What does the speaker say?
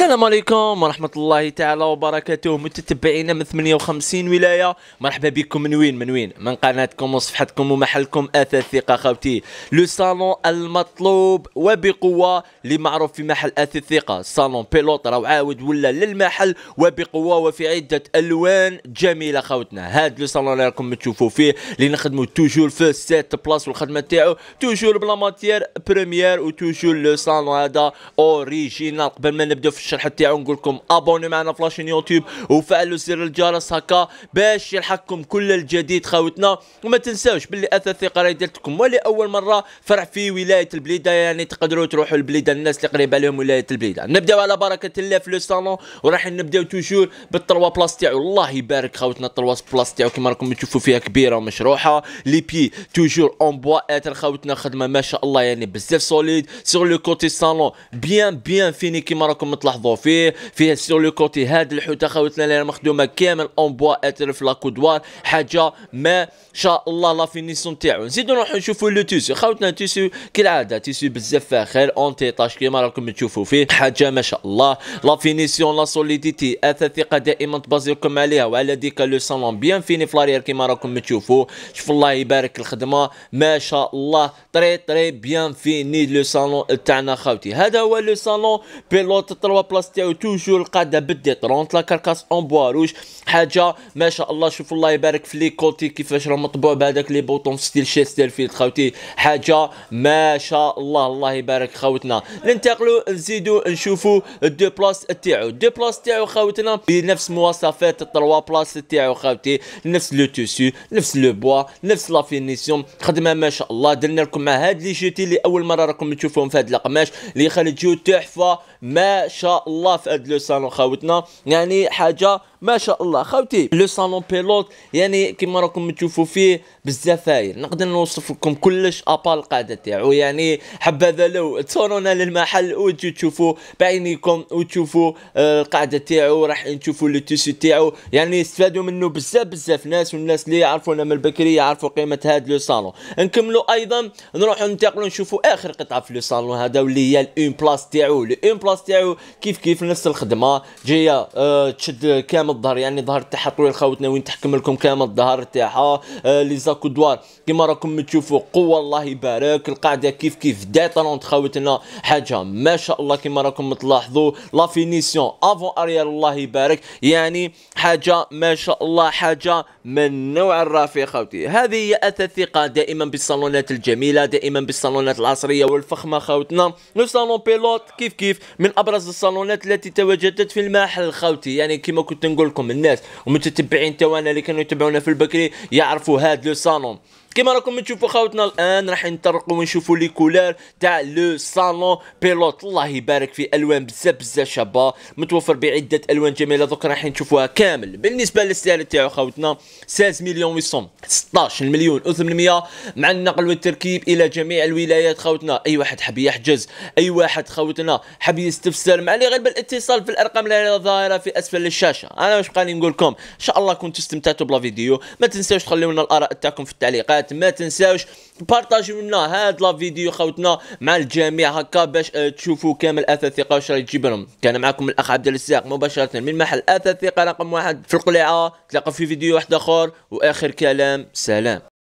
السلام عليكم ورحمة الله تعالى وبركاته متتبعينا من 58 ولاية مرحبا بكم من وين من وين من قناتكم وصفحتكم ومحلكم أثاث ثقة خوتي لو صالون المطلوب وبقوة اللي معروف في محل أثاث ثقة صالون بيلوت راه عاود ولا للمحل وبقوة وفي عدة ألوان جميلة خوتنا هاد لو صالون اللي راكم تشوفوا فيه اللي نخدموا توجور في سيت بلاس والخدمة تاعو توجور بلا ماتيير بريمير وتوجور لو صالون هذا أوريجينال قبل ما نبداو في الشرح تاعو نقول لكم ابوني معنا في لاشين يوتيوب وفعلوا زر الجرس هكا باش يلحقكم كل الجديد خاوتنا وما تنساوش باللي اثاثي قرايه ديالتكم ولا اول مره فرع في ولايه البليده يعني تقدروا تروحوا البليده الناس اللي قريبه لهم ولايه البليده نبداو على بركه الله في لو صالون وراح نبداو توجور بالطروا بلاص تاعو الله يبارك خاوتنا الطروا بلاص تاعو كما راكم تشوفوا فيها كبيره ومشروحه لي بي توجور اون بوا اتر خاوتنا خدمه ما شاء الله يعني بزاف سوليد سور لو كوتي صالون بيان بيان فيني كما راكم مطلع تلاحظوا فيه فيه سور لو كوتي هاد الحوته خاوتنا اللي مخدومه كامل اون بوا اتر في لاكودوار حاجه ما شاء الله لا فينيسيون تاعو نزيدو نروحو نشوفو لو تيسو خاوتنا التيسو كالعاده تيسو بزاف فاخر اون طاش كيما راكم تشوفوا فيه حاجه ما شاء الله لا فينيسيون لا سوليديتي الثقه دائما تبازيكم عليها وعلى ديك لو صالون بيان فيني فلاريير كيما راكم تشوفوا شوف الله يبارك الخدمه ما شاء الله طري طري بيان فيني لو صالون تاعنا خاوتي هذا هو لو صالون بيلوت 3 بلاص تاعو توجور بدي ترونت لا كركاس اون بوا روج حاجه ما شاء الله شوف الله يبارك في لي كوتي كيفاش راه مطبوع بهذاك لي بوطون في ستيل فيلد خاوتي حاجه ما شاء الله الله يبارك خاوتنا ننتقلوا نزيدوا نشوفوا الدو بلاص تاعو الدو بلاص تاعو خاوتنا بنفس مواصفات التروا بلاص تاعو خاوتي نفس لو توسي نفس لو بوا نفس لا فينيسيون خدمه ما شاء الله درنا لكم مع هاد لي جوتي اللي اول مره راكم تشوفوهم في هاد القماش اللي خلي تجيو تحفه ما شاء الله في هذا لو سالون خاوتنا يعني حاجه ما شاء الله خاوتي لو صالون بيلوت يعني كما راكم تشوفوا فيه بزاف فاير نقدر نوصف لكم كلش ابا القاعده تاعو يعني حبذا لو تصورونا للمحل وتجوا تشوفوا بعينيكم وتشوفوا آه، القاعده تاعو راح تشوفوا لو تيسي تاعو يعني استفادوا منه بزاف بزاف ناس والناس اللي يعرفونا من البكري يعرفوا قيمه هذا لو صالون نكملوا ايضا نروحوا ننتقلوا نشوفوا اخر قطعه في لو صالون هذا واللي هي الاون بلاس تاعو الاون بلاس تاعو كيف كيف نفس الخدمه جايه أه تشد كاميرا كامل الظهر يعني ظهر تاعها طويل خاوتنا وين تحكم لكم كامل الظهر تاعها آه لي زاكودوار كيما راكم تشوفوا قوه الله يبارك القاعده كيف كيف ديتالونت خاوتنا حاجه ما شاء الله كيما راكم تلاحظوا لا فينيسيون افون اريال الله يبارك يعني حاجه ما شاء الله حاجه من نوع الرافع خاوتي هذه هي الثقه ثقه دائما بالصالونات الجميله دائما بالصالونات العصريه والفخمه خاوتنا لو صالون بيلوت كيف كيف من ابرز الصالونات التي تواجدت في المحل خاوتي يعني كيما كنت نقول نقول لكم الناس ومتتبعين توانا اللي كانوا يتبعونا في البكري يعرفوا هاد لو صالون كما راكم تشوفوا خاوتنا الان راح نطرقوا ونشوفوا لي كولار تاع لو صالون بيلوت الله يبارك في الوان بزاف بزاف شابه متوفر بعده الوان جميله دوك راح نشوفوها كامل بالنسبه للسعر تاعو خاوتنا 16 مليون و 16 مليون و800 مع النقل والتركيب الى جميع الولايات خاوتنا اي واحد حاب يحجز اي واحد خاوتنا حاب يستفسر مع لي غير بالاتصال في الارقام اللي ظاهره في اسفل الشاشه انا واش بقالي نقول لكم ان شاء الله كنتوا استمتعتوا بلا فيديو ما تنساوش تخليونا الاراء تاعكم في التعليقات الساعات ما تنساوش بارطاجيو لنا هاد لا فيديو خوتنا مع الجميع هكا باش آه، تشوفوا كامل اثاث الثقه واش راه يجيب لهم كان معكم الاخ عبد الرزاق مباشره من محل اثاث الثقه رقم واحد في القلعه نتلاقاو في فيديو واحد اخر واخر كلام سلام